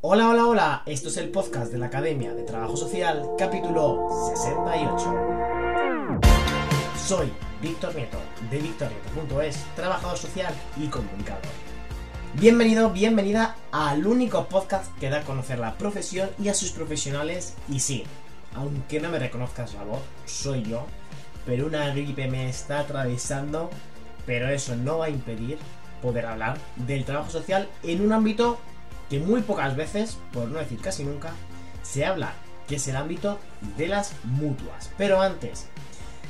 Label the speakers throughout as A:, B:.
A: Hola, hola, hola, esto es el podcast de la Academia de Trabajo Social, capítulo 68. Soy Víctor Nieto, de victornieto.es, trabajador social y comunicador. Bienvenido, bienvenida al único podcast que da a conocer la profesión y a sus profesionales, y sí, aunque no me reconozcas la voz, soy yo, pero una gripe me está atravesando, pero eso no va a impedir poder hablar del trabajo social en un ámbito que muy pocas veces, por no decir casi nunca, se habla, que es el ámbito de las mutuas. Pero antes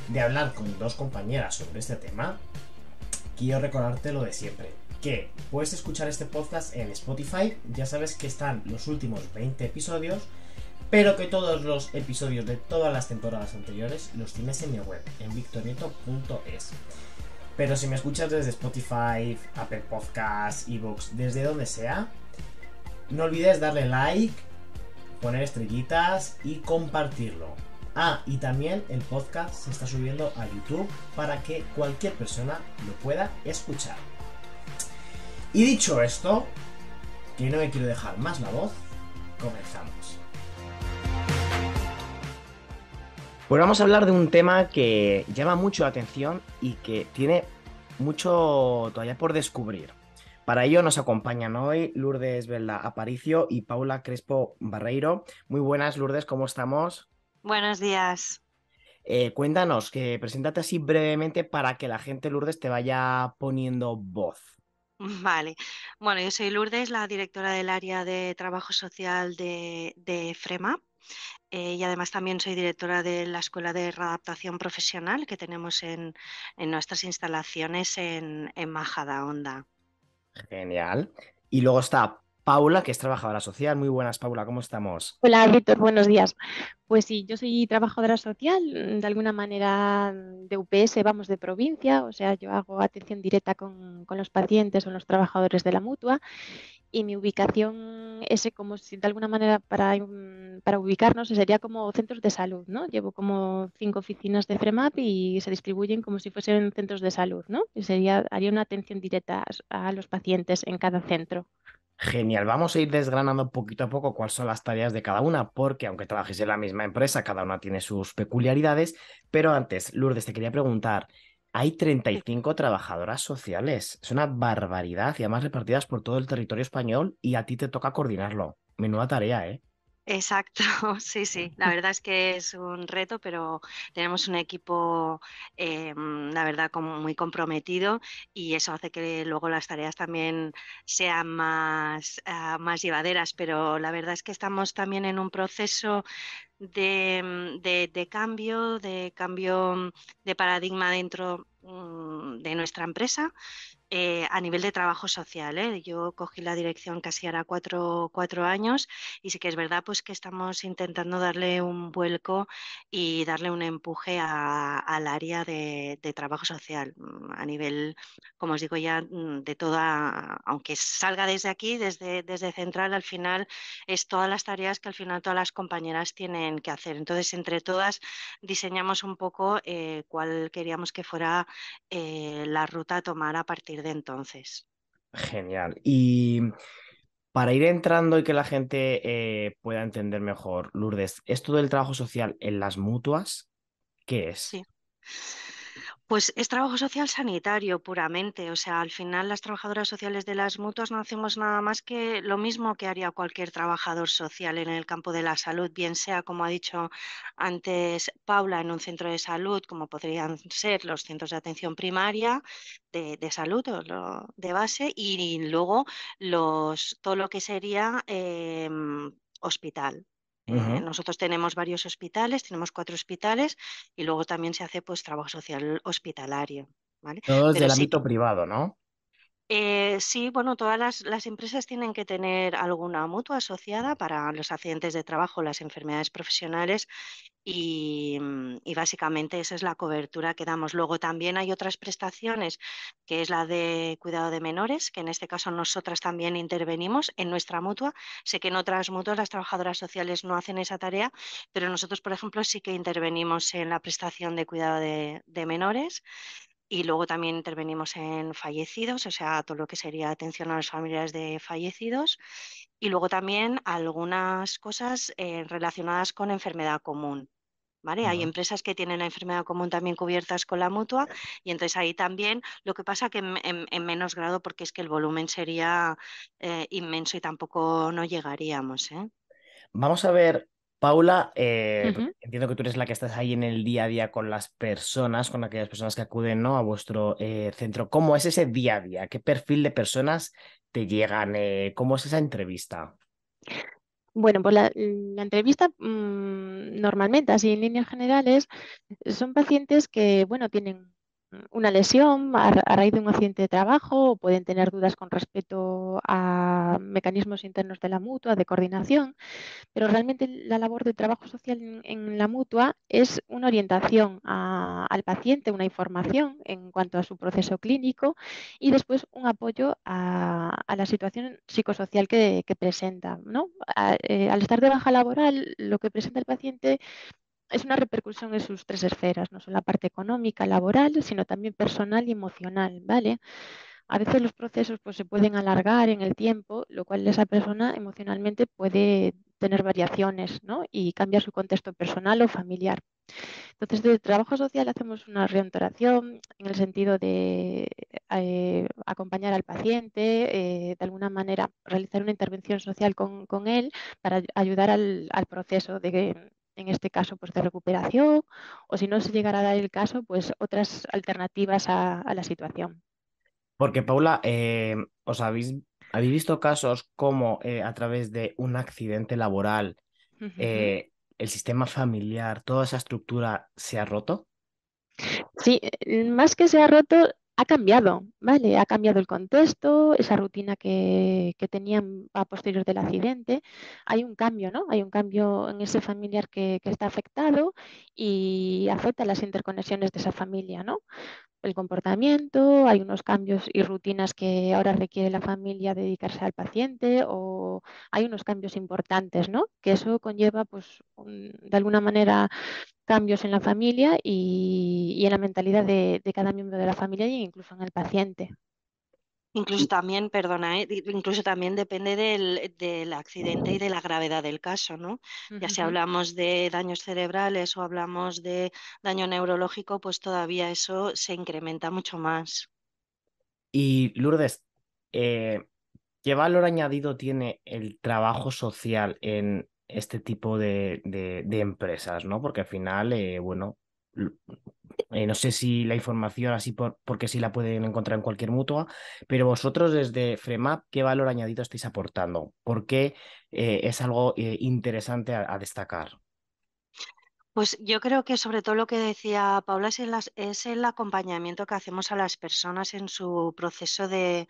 A: de hablar con dos compañeras sobre este tema, quiero recordarte lo de siempre, que puedes escuchar este podcast en Spotify, ya sabes que están los últimos 20 episodios, pero que todos los episodios de todas las temporadas anteriores los tienes en mi web, en victorieto.es. Pero si me escuchas desde Spotify, Apple Podcasts, Evox, desde donde sea, no olvides darle like, poner estrellitas y compartirlo. Ah, y también el podcast se está subiendo a YouTube para que cualquier persona lo pueda escuchar. Y dicho esto, que no me quiero dejar más la voz, comenzamos. Pues vamos a hablar de un tema que llama mucho la atención y que tiene mucho todavía por descubrir. Para ello nos acompañan hoy Lourdes Velda Aparicio y Paula Crespo Barreiro. Muy buenas, Lourdes, ¿cómo estamos?
B: Buenos días.
A: Eh, cuéntanos, que preséntate así brevemente para que la gente Lourdes te vaya poniendo voz.
B: Vale. Bueno, yo soy Lourdes, la directora del área de trabajo social de, FREMA. Eh, y además también soy directora de la Escuela de Readaptación Profesional que tenemos en, nuestras instalaciones en, en Majada Onda.
A: Genial. Y luego está Paula, que es trabajadora social. Muy buenas, Paula, ¿cómo estamos?
C: Hola, Víctor, buenos días. Pues sí, yo soy trabajadora social, de alguna manera de UPS, vamos de provincia, o sea, yo hago atención directa con, los pacientes o los trabajadores de la mutua y mi ubicación es eh, como si de alguna manera para, mm, para ubicarnos sería como centros de salud, ¿no? Llevo como cinco oficinas de FREMAP y se distribuyen como si fuesen centros de salud, ¿no? Y sería, haría una atención directa a los pacientes en cada centro.
A: Genial, vamos a ir desgranando poquito a poco cuáles son las tareas de cada una, porque aunque trabajes en la misma empresa, cada una tiene sus peculiaridades, pero antes, Lourdes, te quería preguntar, hay 35 trabajadoras sociales, es una barbaridad y además repartidas por todo el territorio español y a ti te toca coordinarlo.
B: Menuda tarea, ¿eh? Exacto, sí, sí. La verdad es que es un reto, pero tenemos un equipo, eh, la verdad, como muy comprometido y eso hace que luego las tareas también sean más, ah, más llevaderas. Pero la verdad es que estamos también en un proceso de, de cambio, de cambio de paradigma dentro mm, de nuestra empresa eh, a nivel de trabajo social. ¿eh? Yo cogí la dirección casi ahora cuatro, cuatro, años y sí que es verdad pues, que estamos intentando darle un vuelco y darle un empuje al área de, trabajo social mm, a nivel, como os digo ya, mm, de toda, aunque salga desde aquí, desde, desde Central, al final es todas las tareas que al final todas las compañeras tienen que hacer. Entonces, entre todas diseñamos un poco eh, cuál queríamos que fuera la ruta a tomar a partir de entonces.
A: Genial. Y para ir entrando y que la gente eh, pueda entender mejor, Lourdes, ¿esto del trabajo social en las mutuas qué es?
B: Sí. Pues es trabajo social sanitario puramente, o sea, al final las trabajadoras sociales de las mutuas no hacemos nada más que lo mismo que haría cualquier trabajador social en el campo de la salud, bien sea, como ha dicho antes Paula, en un centro de salud, como podrían ser los centros de atención primaria de, salud o de base, y, luego los, todo lo que sería em, hospital, eh, nosotros tenemos varios hospitales, tenemos cuatro hospitales y luego también se hace pues trabajo social hospitalario. ¿vale? Todo desde ámbito
A: privado, ¿no?
B: Eh, sí, bueno, todas las, empresas tienen que tener alguna mutua asociada para los accidentes de trabajo, las enfermedades profesionales mm, y, básicamente esa es la cobertura que damos. Luego también hay otras prestaciones, que es la de cuidado de menores, que en este caso nosotras también intervenimos en nuestra mutua. Sé que en otras mutuas las trabajadoras sociales no hacen esa tarea, pero nosotros, por ejemplo, sí que intervenimos en la prestación de cuidado de menores y luego también intervenimos en fallecidos, o sea, todo lo que sería atención a las familias de fallecidos. Y luego también algunas cosas eh, relacionadas con enfermedad común. ¿Vale? Hay empresas que tienen la enfermedad común también cubiertas con la mutua y entonces ahí también lo que pasa que en, menos grado porque es que el volumen sería eh, inmenso y tampoco no llegaríamos. ¿eh?
A: Vamos a ver Paula, eh, entiendo que tú eres la que estás ahí en el día a día con las personas, con aquellas personas que acuden ¿no? a vuestro eh, centro. ¿Cómo es ese día a día? ¿Qué perfil de personas te llegan? Eh, ¿Cómo es esa entrevista?
C: Bueno, pues la, entrevista mm, normalmente, así en líneas generales, son pacientes que, bueno, tienen una lesión a, raíz de un accidente de trabajo o pueden tener dudas con respecto a mecanismos internos de la mutua, de coordinación, pero realmente la labor de trabajo social en, la mutua es una orientación al paciente, una información en cuanto a su proceso clínico y después un apoyo a, la situación psicosocial que, presenta. ¿no? Eh, al estar de baja laboral, lo que presenta el paciente es una repercusión en sus tres esferas, no solo la parte económica, laboral, sino también personal y emocional, ¿vale? A veces los procesos pues, se pueden alargar en el tiempo, lo cual esa persona emocionalmente puede tener variaciones ¿no? y cambiar su contexto personal o familiar. Entonces, el trabajo social hacemos una reentoración en el sentido de eh, acompañar al paciente, eh, de alguna manera realizar una intervención social con, él para ayudar al, al proceso de, en este caso pues de recuperación, o si no se llegara a dar el caso, pues otras alternativas a, la situación.
A: Porque Paula, eh, os habéis, habéis visto casos como eh, a través de un accidente laboral, eh, el sistema familiar, toda esa estructura se ha roto.
C: Sí, más que se ha roto, ha cambiado, ¿vale? Ha cambiado el contexto, esa rutina que, tenían a posterior del accidente. Hay un cambio, ¿no? Hay un cambio en ese familiar que, que está afectado y afecta las interconexiones de esa familia, ¿no? el comportamiento, hay unos cambios y rutinas que ahora requiere la familia dedicarse al paciente o hay unos cambios importantes, ¿no? Que eso conlleva, pues, de alguna manera, cambios en la familia y, y en la mentalidad de, de, cada miembro de la familia e incluso en el paciente.
B: Incluso también, perdona, eh, incluso también depende del, accidente y de la gravedad del caso, ¿no? Ya si hablamos de daños cerebrales o hablamos de daño neurológico, pues todavía eso se incrementa mucho más.
A: Y Lourdes, eh, ¿qué valor añadido tiene el trabajo social en este tipo de, empresas, ¿no? Porque al final, eh, bueno, eh, no sé si la información así porque sí la pueden encontrar en cualquier mutua, pero vosotros desde Fremap, ¿qué valor añadido estáis aportando? ¿Por qué eh, es algo eh, interesante a, destacar?
B: Pues yo creo que sobre todo lo que decía Paula es es el acompañamiento que hacemos a las personas en su proceso de,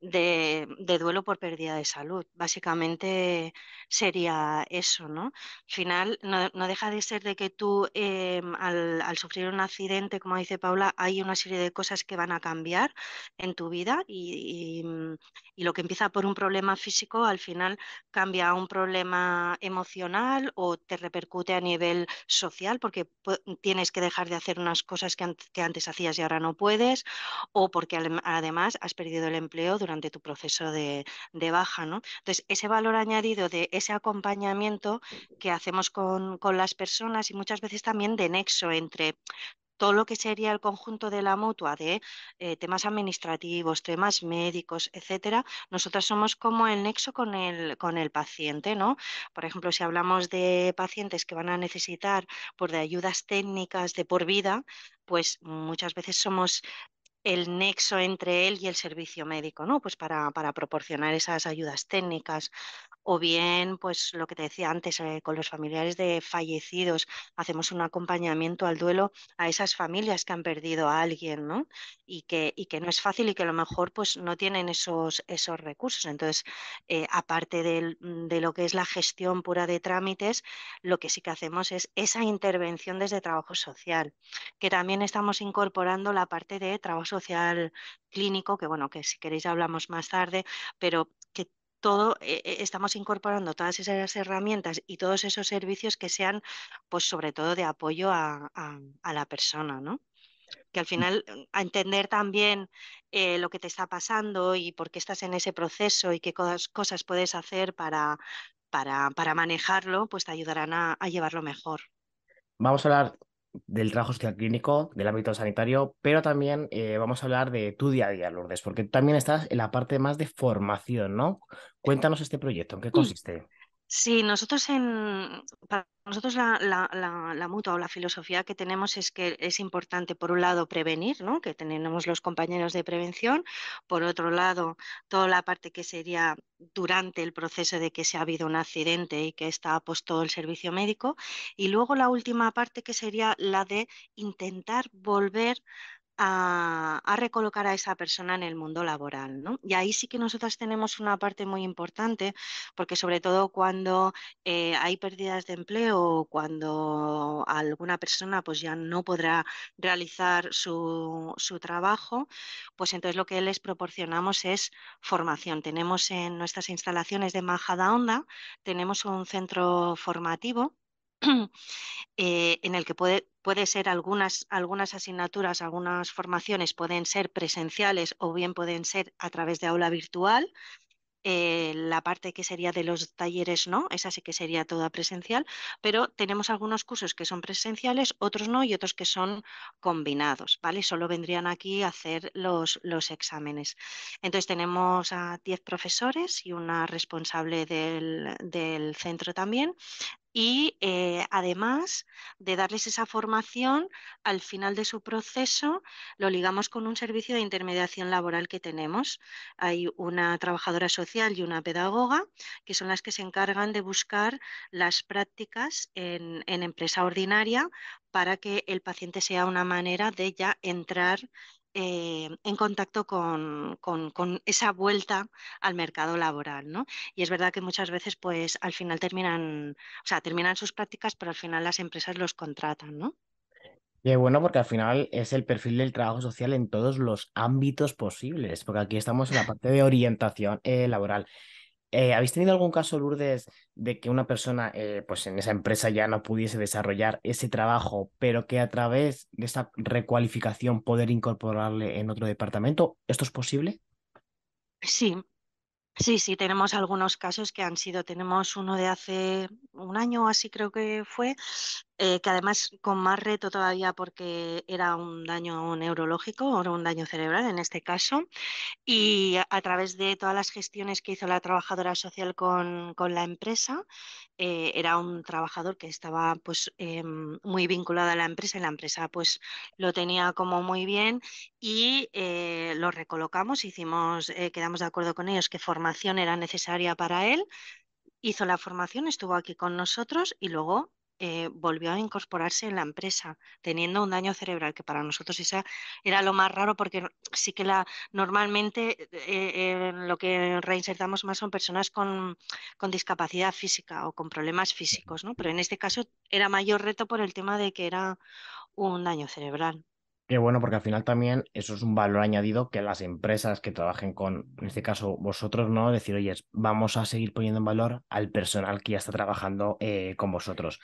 B: de, duelo por pérdida de salud. Básicamente sería eso, ¿no? Al final, no, deja de ser de que tú, eh, al, sufrir un accidente, como dice Paula, hay una serie de cosas que van a cambiar en tu vida mm, y, lo que empieza por un problema físico, al final cambia a un problema emocional o te repercute a nivel social porque tienes que dejar de hacer unas cosas que, que antes hacías y ahora no puedes o porque además has perdido el empleo durante tu proceso de, baja. ¿no? Entonces, ese valor añadido de ese acompañamiento que hacemos con, con las personas y muchas veces también de nexo entre todo lo que sería el conjunto de la mutua de eh, temas administrativos, temas médicos, etcétera, nosotras somos como el nexo con el, con el paciente, ¿no? Por ejemplo, si hablamos de pacientes que van a necesitar por pues, de ayudas técnicas de por vida, pues muchas veces somos el nexo entre él y el servicio médico, ¿no? Pues para, para proporcionar esas ayudas técnicas o bien, pues lo que te decía antes, eh, con los familiares de fallecidos, hacemos un acompañamiento al duelo a esas familias que han perdido a alguien, ¿no? Y que, y que no es fácil y que a lo mejor pues no tienen esos, esos recursos. Entonces, eh, aparte mm, de, lo que es la gestión pura de trámites, lo que sí que hacemos es esa intervención desde trabajo social, que también estamos incorporando la parte de trabajo social clínico, que bueno, que si queréis hablamos más tarde, pero todo, eh, eh, estamos incorporando todas esas herramientas y todos esos servicios que sean, pues sobre todo de apoyo a, a, la persona, ¿no? Que al mm. final, mm, a entender también eh, lo que te está pasando y por qué estás en ese proceso y qué cosas, puedes hacer para, para, manejarlo, pues te ayudarán a, a llevarlo mejor.
A: Vamos a hablar del trabajo social clínico, del ámbito sanitario, pero también eh, vamos a hablar de tu día a día, Lourdes, porque también estás en la parte más de formación, ¿no? Eh, Cuéntanos este proyecto, ¿en qué mm, consiste?
B: Sí, nosotros en, nosotros la, mutua o la filosofía que tenemos es que es importante, por un lado, prevenir, ¿no? que tenemos los compañeros de prevención, por otro lado, toda la parte que sería durante el proceso de que se ha habido un accidente y que está puesto el servicio médico, y luego la última parte que sería la de intentar volver a, recolocar a esa persona en el mundo laboral. Y ahí sí que nosotras tenemos una parte muy importante, porque sobre todo cuando eh, hay pérdidas de empleo o cuando alguna persona pues, ya no podrá realizar su, su trabajo, pues entonces lo que les proporcionamos es formación. Tenemos en nuestras instalaciones de Majada Onda, tenemos un centro formativo Eh, en el que puede, puede ser algunas, algunas asignaturas, algunas formaciones pueden ser presenciales o bien pueden ser a través de aula virtual. Eh, la parte que sería de los talleres no, esa sí que sería toda presencial, pero tenemos algunos cursos que son presenciales, otros no y otros que son combinados, ¿vale? Solo vendrían aquí a hacer los, los exámenes. Entonces tenemos a 10 profesores y una responsable del, del centro también y eh, además de darles esa formación, al final de su proceso lo ligamos con un servicio de intermediación laboral que tenemos. Hay una trabajadora social y una pedagoga que son las que se encargan de buscar las prácticas en, en empresa ordinaria para que el paciente sea una manera de ya entrar eh, en contacto con, esa vuelta al mercado laboral. ¿no? Y es verdad que muchas veces pues, al final terminan, o sea, terminan sus prácticas, pero al final las empresas los contratan. ¿no?
A: Y bueno, porque al final es el perfil del trabajo social en todos los ámbitos posibles, porque aquí estamos en la parte de orientación eh, laboral. Eh, ¿Habéis tenido algún caso, Lourdes, de que una persona eh, pues en esa empresa ya no pudiese desarrollar ese trabajo, pero que a través de esa recualificación poder incorporarle en otro departamento? ¿Esto es posible?
B: Sí, sí, sí, tenemos algunos casos que han sido, tenemos uno de hace un año así creo que fue, eh, que además con más reto todavía porque era un daño neurológico o un daño cerebral en este caso, y a, través de todas las gestiones que hizo la trabajadora social con, la empresa, eh, era un trabajador que estaba pues em, muy vinculado a la empresa y la empresa pues lo tenía como muy bien y eh, lo recolocamos, hicimos, quedamos de acuerdo con ellos que formación era necesaria para él, hizo la formación, estuvo aquí con nosotros y luego eh, volvió a incorporarse en la empresa teniendo un daño cerebral, que para nosotros era lo más raro porque sí que la normalmente eh, eh, lo que reinsertamos más son personas con, con, discapacidad física o con problemas físicos, ¿no? Pero en este caso era mayor reto por el tema de que era un daño cerebral.
A: Qué bueno, porque al final también eso es un valor añadido que las empresas que trabajen con, en este caso vosotros, ¿no? Decir, oye, vamos a seguir poniendo en valor al personal que ya está trabajando eh, con vosotros.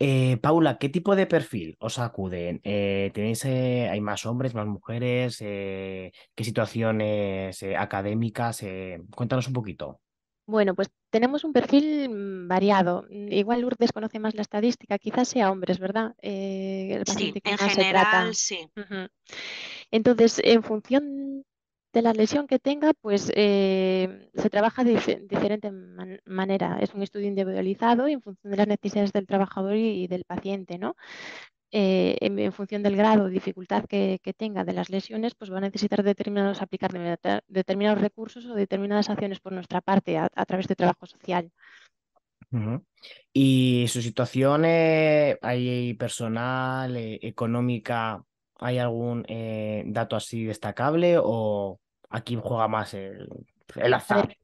A: Eh, Paula, ¿qué tipo de perfil os acuden? Eh, ¿Tenéis, hay más hombres, más mujeres? ¿Qué situaciones académicas? cuéntanos un poquito.
C: Bueno, pues tenemos un perfil mm, variado. Mm, igual Lourdes conoce más la estadística, quizás sea hombres, ¿verdad? Eh, sí, en general, sí. Entonces, en función de la lesión que tenga, pues eh, se trabaja de diferente manera. Es un estudio individualizado y en función de las necesidades del trabajador y, y del paciente, ¿no? Eh, en, función del grado de dificultad que, tenga de las lesiones, pues va a necesitar determinados, aplicar determinados recursos o determinadas acciones por nuestra parte a, través de trabajo social.
A: Y su situación hay eh, personal, eh, económica, ¿hay algún dato así destacable o aquí juega más el azar?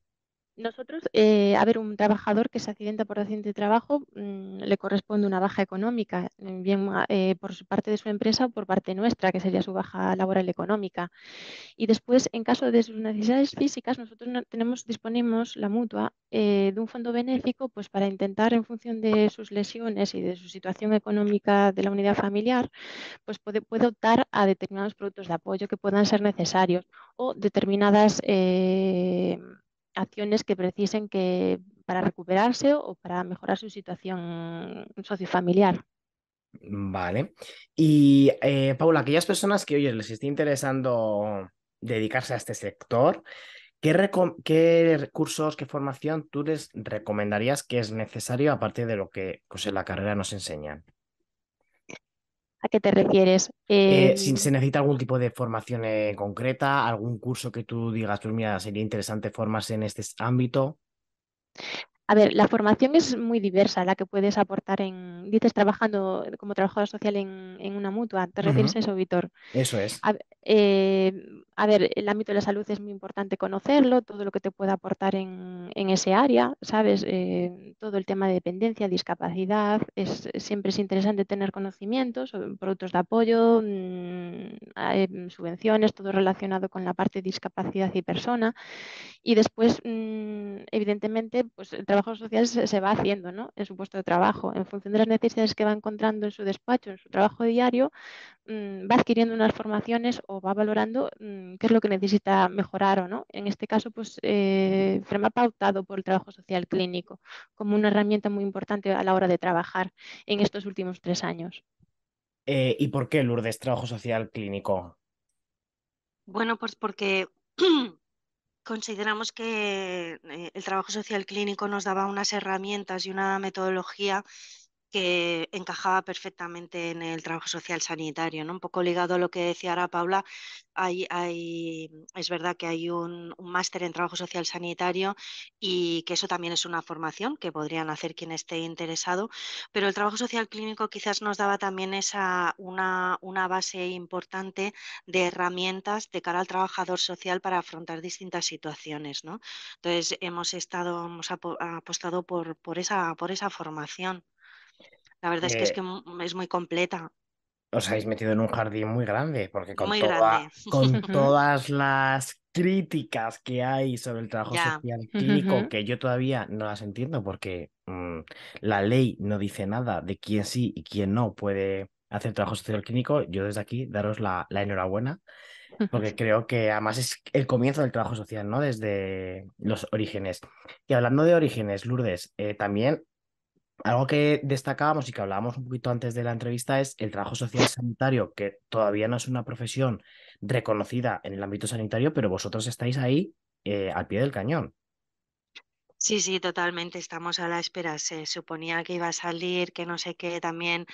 C: Nosotros, eh, a ver, un trabajador que se accidenta por accidente de trabajo mm, le corresponde una baja económica, mm, bien ah, eh, por parte de su empresa o por parte nuestra, que sería su baja laboral económica. Y después, en caso de sus necesidades físicas, nosotros tenemos, disponemos la mutua eh, de un fondo benéfico pues, para intentar, en función de sus lesiones y de su situación económica de la unidad familiar, pues puede, puede optar a determinados productos de apoyo que puedan ser necesarios o determinadas acciones que precisen que para recuperarse o para mejorar su situación sociofamiliar.
A: Vale. Y eh, Paula, aquellas personas que, oye, les esté interesando dedicarse a este sector, ¿qué, recursos, qué formación tú les recomendarías que es necesario aparte de lo que pues, la carrera nos enseña?
B: ¿A qué
C: te refieres? Eh, em, si se
A: necesita algún tipo de formación en eh, concreta, algún curso que tú digas, pues mira, sería interesante formarse en este ámbito.
C: A ver, la formación es muy diversa, la que puedes aportar en, dices, trabajando como trabajadora social en, una mutua. ¿Te refieres a eso, Víctor? Eso es. Eh, a, ver, el ámbito de la salud es muy importante conocerlo, todo lo que te pueda aportar en, ese área, ¿sabes? Eh, todo el tema de dependencia, discapacidad, es, siempre es interesante tener conocimientos, eh, productos de apoyo, mm, mm, subvenciones, todo relacionado con la parte de discapacidad y persona. Y después, mm, evidentemente, pues Trabajo social se, va haciendo ¿no? en su puesto de trabajo. En función de las necesidades que va encontrando en su despacho, en su trabajo diario, mm, va adquiriendo unas formaciones o va valorando mm, qué es lo que necesita mejorar o no. En este caso, pues eh, ha pautado por el trabajo social clínico como una herramienta muy importante a la hora de trabajar en estos últimos tres años.
A: Eh, ¿Y por qué, Lourdes, trabajo social clínico?
B: Bueno, pues porque Consideramos que eh, el trabajo social clínico nos daba unas herramientas y una metodología que encajaba perfectamente en el trabajo social sanitario, ¿no? Un poco ligado a lo que decía ahora Paula, hay, es verdad que hay un, máster en trabajo social sanitario y que eso también es una formación que podrían hacer quien esté interesado, pero el trabajo social clínico quizás nos daba también esa una, base importante de herramientas de cara al trabajador social para afrontar distintas situaciones, ¿no? Entonces hemos estado, hemos apostado por, por, esa, por esa formación. La verdad es que es, eh, que es muy completa.
A: Os habéis metido en un jardín muy grande, porque con, todas las críticas que hay sobre el trabajo social clínico, que yo todavía no las entiendo porque mm, la ley no dice nada de quién sí y quién no puede hacer trabajo social clínico, yo desde aquí daros la, enhorabuena, porque creo que además es el comienzo del trabajo social, ¿no? Desde los orígenes. Y hablando de orígenes, Lourdes, eh, también algo que destacábamos y que hablábamos un poquito antes de la entrevista es el trabajo social sanitario, que todavía no es una profesión reconocida en el ámbito sanitario, pero vosotros estáis ahí eh, al pie del cañón.
B: Sí, sí, totalmente. Estamos a la espera. Se suponía que iba a salir, que no sé qué. También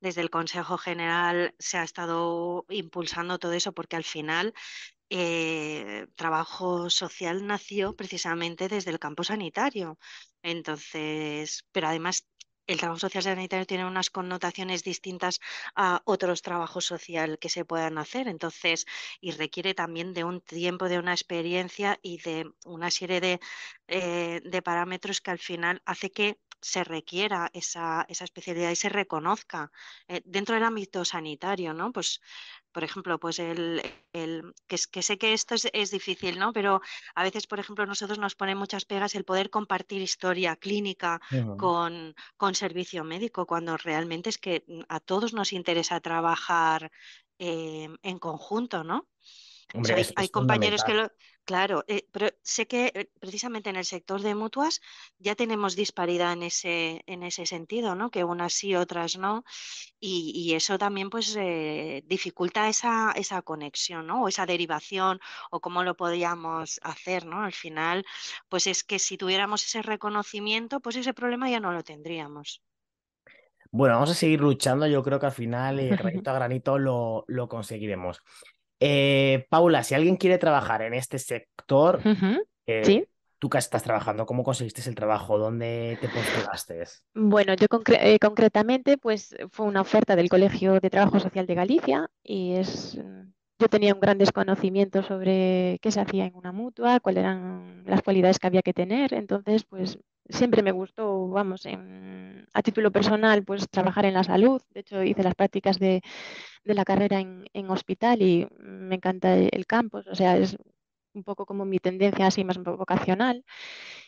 B: desde el Consejo General se ha estado impulsando todo eso porque al final el eh, trabajo social nació precisamente desde el campo sanitario. Entonces, pero además el trabajo social sanitario tiene unas connotaciones distintas a otros trabajos social que se puedan hacer, entonces, y requiere también de un tiempo, de una experiencia y de una serie de, eh, de parámetros que al final hace que se requiera esa, esa especialidad y se reconozca eh, dentro del ámbito sanitario, ¿no? Pues, por ejemplo, pues el, que, sé que esto es, difícil, ¿no? Pero a veces, por ejemplo, nosotros nos ponen muchas pegas el poder compartir historia clínica con, con servicio médico, cuando realmente es que mm, a todos nos interesa trabajar eh, en conjunto, ¿no? hay, compañeros que lo... Claro, eh, pero sé que eh, precisamente en el sector de mutuas ya tenemos disparidad en ese, en ese sentido, ¿no? Que unas sí, otras no. Y, eso también pues eh, dificulta esa, conexión, ¿no? O esa derivación o cómo lo podíamos hacer, ¿no? Al final, pues es que si tuviéramos ese reconocimiento, pues ese problema ya no lo tendríamos.
A: Bueno, vamos a seguir luchando. Yo creo que al final, granito a granito, lo conseguiremos. Eh, Paula, si alguien quiere trabajar en este sector, eh, ¿Tú qué estás trabajando? ¿Cómo conseguiste el trabajo? ¿Dónde te postulaste?
C: Bueno, yo eh, concretamente, pues fue una oferta del Colegio de Trabajo Social de Galicia y es, mm, yo tenía un gran desconocimiento sobre qué se hacía en una mutua, cuáles eran las cualidades que había que tener. Entonces, pues siempre me gustó, vamos, a título personal, pues trabajar en la salud. De hecho, hice las prácticas de de la carrera en, en, hospital y me encanta el campus, o sea, es un poco como mi tendencia así más vocacional.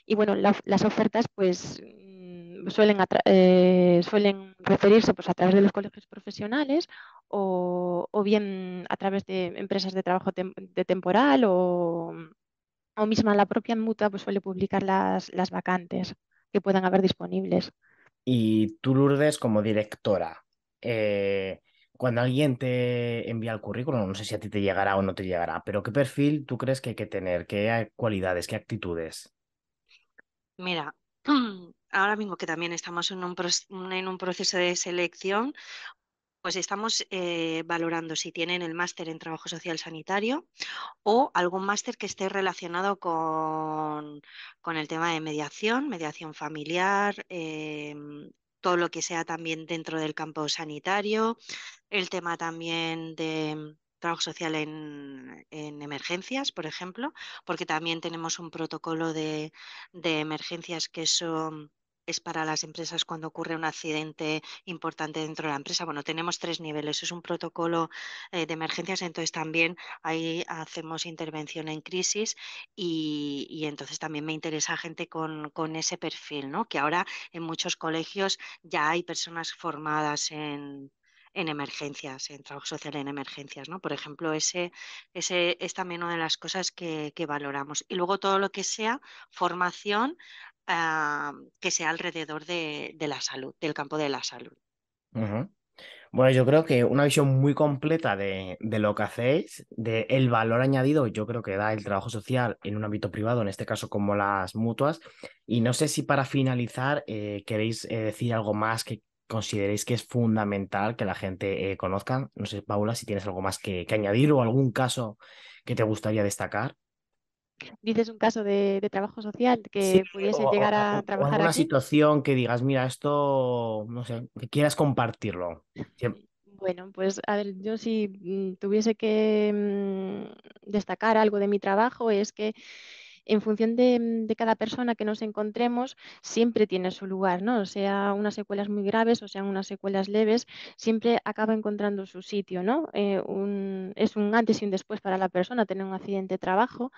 C: Y bueno, las ofertas pues mm, suelen, eh, suelen referirse pues, a través de los colegios profesionales o, o bien a través de empresas de trabajo de temporal o, o, misma la propia Muta pues, suele publicar las, las vacantes que puedan haber disponibles.
A: Y tú, Lourdes, como directora, eh, cuando alguien te envía el currículum, no sé si a ti te llegará o no te llegará, pero ¿qué perfil tú crees que hay que tener? ¿Qué cualidades? ¿Qué actitudes?
B: Mira, ahora mismo que también estamos en un, proceso de selección, pues estamos eh, valorando si tienen el máster en trabajo social sanitario o algún máster que esté relacionado con, el tema de mediación, mediación familiar, eh, todo lo que sea también dentro del campo sanitario, el tema también de mm, trabajo social en, emergencias, por ejemplo, porque también tenemos un protocolo de, de emergencias que son es para las empresas cuando ocurre un accidente importante dentro de la empresa. Bueno, tenemos tres niveles. Es un protocolo eh, de emergencias, entonces también ahí hacemos intervención en crisis y, entonces también me interesa gente con, ese perfil, ¿no? Que ahora en muchos colegios ya hay personas formadas en, emergencias, en trabajo social en emergencias, ¿no? Por ejemplo, ese, ese es también una de las cosas que, que valoramos. Y luego todo lo que sea formación Ah, que sea alrededor de, la salud, del campo de la salud.
A: Bueno, yo creo que una visión muy completa de, lo que hacéis, del valor añadido, yo creo que da el trabajo social en un ámbito privado, en este caso como las mutuas. Y no sé si para finalizar eh, queréis eh, decir algo más que consideréis que es fundamental que la gente eh, conozca. No sé, Paula, si tienes algo más que añadir o algún caso que te gustaría destacar
C: dices un caso de, de trabajo social que pudiese llegar a trabajar. O una
A: situación que digas, mira, esto, no sé, que quieras compartirlo.
C: Bueno, pues a ver, yo si mm, tuviese que mm, destacar algo de mi trabajo es que en función de, cada persona que nos encontremos, siempre tiene su lugar, ¿no? O sea unas secuelas muy graves o sean unas secuelas leves, siempre acaba encontrando su sitio, ¿no? Eh, es un antes y un después para la persona tener un accidente de trabajo,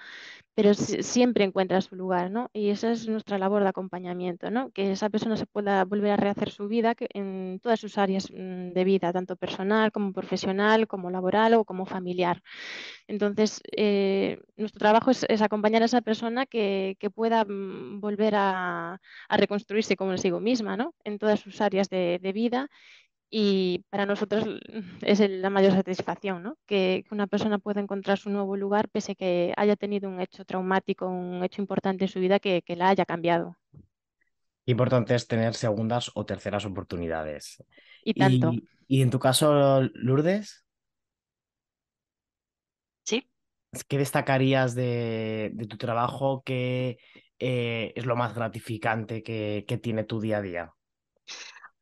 C: pero siempre encuentra su lugar, ¿no? Y esa es nuestra labor de acompañamiento, ¿no? Que esa persona se pueda volver a rehacer su vida en todas sus áreas mm, de vida, tanto personal como profesional, como laboral o como familiar. Entonces, eh, nuestro trabajo es acompañar a esa persona que, pueda mm, volver a, a, reconstruirse consigo misma, ¿no? En todas sus áreas de, vida. Y para nosotros es la mayor satisfacción, Que, una persona pueda encontrar su nuevo lugar pese a que haya tenido un hecho traumático, un hecho importante en su vida que, la haya cambiado.
A: Importante es tener segundas o terceras oportunidades. Y tanto. y en tu caso, Lourdes. ¿qué destacarías de, tu trabajo? que eh, es lo más gratificante que tiene tu día a día?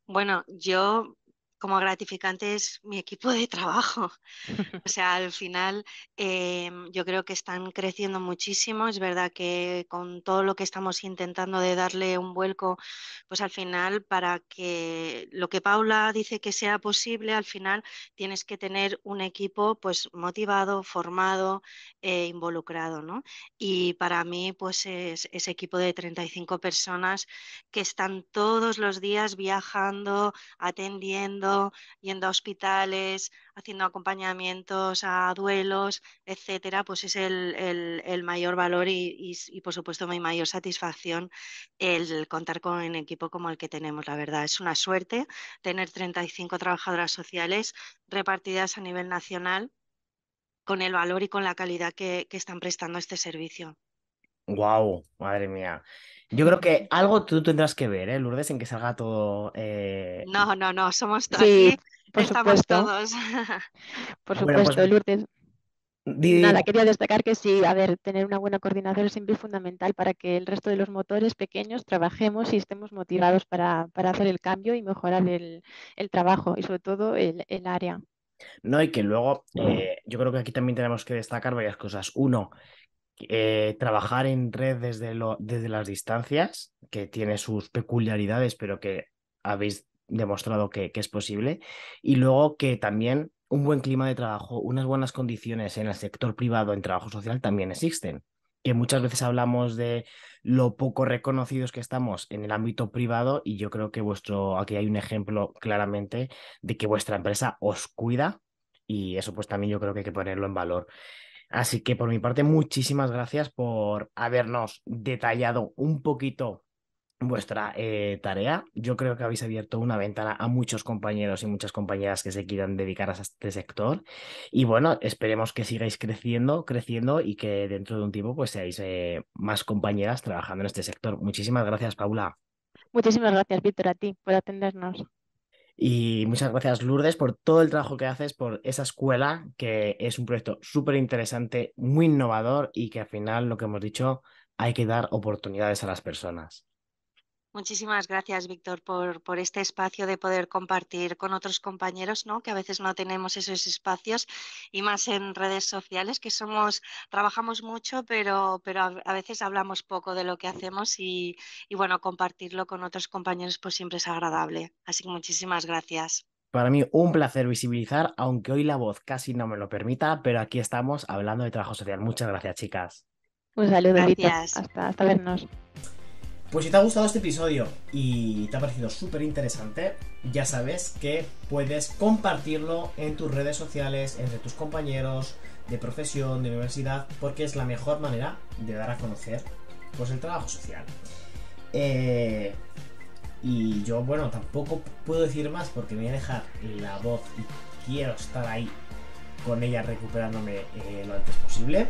B: Bueno, yo como gratificante es mi equipo de trabajo. O sea, al final em, yo creo que están creciendo muchísimo. Es verdad que con todo lo que estamos intentando de darle un vuelco, pues al final para que lo que Paula dice que sea posible, al final tienes que tener un equipo pues motivado, formado e involucrado, Y para mí pues es ese equipo de 35 personas que están todos los días viajando, atendiendo yendo a hospitales, haciendo acompañamientos a duelos, etcétera, pues es el, mayor valor y, por supuesto mi mayor satisfacción el contar con un equipo como el que tenemos, la verdad. Es una suerte tener 35 trabajadoras sociales repartidas a nivel nacional con el valor y con la calidad que, que están prestando este servicio.
A: ¡Guau! madre mía. Yo creo que algo tú tendrás que ver, ¿eh, Lourdes, en que salga todo. Eh, no,
B: no, no, somos todos. Sí, Estamos todos. Por ah, pues supuesto,
C: Lourdes. Nada, quería
B: destacar que sí, a ver, tener una buena
C: coordinación siempre es fundamental para que el resto de los motores pequeños trabajemos y estemos motivados para, hacer el cambio y mejorar el, trabajo y sobre todo el, área.
A: No, y que luego eh, yo creo que aquí también tenemos que destacar varias cosas. Uno, eh, trabajar en red desde, desde las distancias, que tiene sus peculiaridades, pero que habéis demostrado que, es posible, y luego que también un buen clima de trabajo, unas buenas condiciones en el sector privado, en trabajo social, también existen. Que muchas veces hablamos de lo poco reconocidos que estamos en el ámbito privado y yo creo que vuestro, aquí hay un ejemplo claramente de que vuestra empresa os cuida y eso pues también yo creo que hay que ponerlo en valor. Así que por mi parte, muchísimas gracias por habernos detallado un poquito vuestra eh, tarea. Yo creo que habéis abierto una ventana a muchos compañeros y muchas compañeras que se quieran dedicar a este sector. Y bueno, esperemos que sigáis creciendo, creciendo y que dentro de un tiempo pues seáis eh, más compañeras trabajando en este sector. Muchísimas gracias, Paula.
C: Muchísimas gracias, Víctor, a ti por atendernos.
A: Y muchas gracias, Lourdes, por todo el trabajo que haces, por esa escuela, que es un proyecto súper interesante, muy innovador y que al final, lo que hemos dicho, hay que dar oportunidades a las personas.
B: Muchísimas gracias, Víctor, por, por, este espacio de poder compartir con otros compañeros, ¿no? que a veces no tenemos esos espacios, y más en redes sociales, que somos, trabajamos mucho, pero, a, veces hablamos poco de lo que hacemos y, bueno, compartirlo con otros compañeros pues siempre es agradable. Así que muchísimas gracias.
A: Para mí un placer visibilizar, aunque hoy la voz casi no me lo permita, pero aquí estamos hablando de trabajo social. Muchas gracias, chicas.
C: Un
B: saludo, gracias. hasta vernos.
A: Pues si te ha gustado este episodio y te ha parecido súper interesante, ya sabes que puedes compartirlo en tus redes sociales, entre tus compañeros de profesión, de universidad, porque es la mejor manera de dar a conocer pues, el trabajo social. Eh, y yo, bueno, tampoco puedo decir más porque me voy a dejar la voz y quiero estar ahí con ella recuperándome eh, lo antes posible.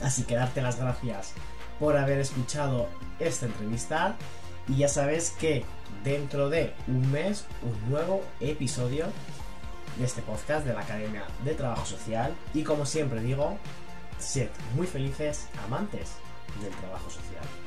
A: Así que darte las gracias por haber escuchado esta entrevista. Y ya sabes que dentro de un mes, un nuevo episodio de este podcast de la Academia de Trabajo Social. Y como siempre digo, sed muy felices amantes del trabajo social.